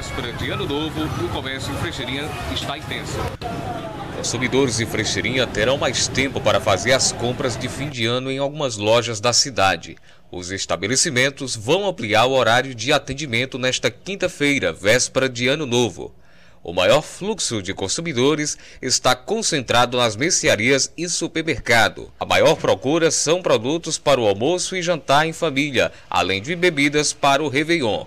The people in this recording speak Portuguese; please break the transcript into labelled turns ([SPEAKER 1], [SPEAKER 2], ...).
[SPEAKER 1] véspera de Ano Novo, o comércio em Freixeirinha está
[SPEAKER 2] intenso.
[SPEAKER 3] Consumidores de Freixeirinha terão mais tempo para fazer as compras de fim de ano em algumas lojas da cidade. Os estabelecimentos vão ampliar o horário de atendimento nesta quinta-feira, véspera de Ano Novo. O maior fluxo de consumidores está concentrado nas mercearias e supermercado. A maior procura são produtos para o almoço e jantar em família, além de bebidas para o
[SPEAKER 4] Réveillon.